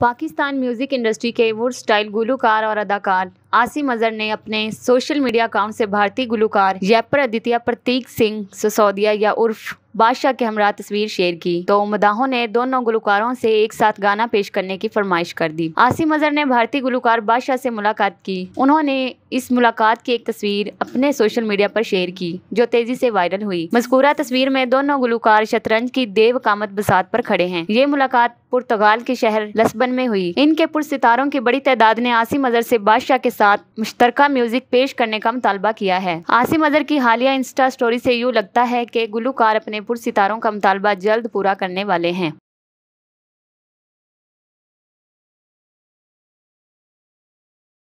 Pakistan music industry के wood style गुलूकार और अदाकार आसिम अजहर ने अपने सोशल मीडिया अकाउंट से भारतीय गुलकार जयपुर आदित्य प्रतीक सिंह सिसोदिया या उर्फ बादशाह के हमरा तस्वीर शेयर की तो मदाहों ने दोनों गुलकारों से एक साथ गाना पेश करने की फरमाइश कर दी आसिम अजहर ने भारतीय गुलकार बादशाह से मुलाकात की उन्होंने इस मुलाकात की एक तस्वीर अपने सोशल मीडिया पर शेयर की जो तेजी से वायरल हुई मजकूरा तस्वीर में दोनों गुलकार शतरंज की देव कामत बसात पर खड़े हैं ये मुलाकात पुर्तगाल के शहर लसबन में हुई इनके पुरसितारों की बड़ी तादाद ने आसिम अजहर से बादशाह के साथ मुश्तर म्यूजिक पेश करने का मुतालबा किया है आसिम अजहर की हालिया इंस्टा स्टोरी से यूँ लगता है कि गुलूकार अपने पुरसितारों का मुतालबा जल्द पूरा करने वाले हैं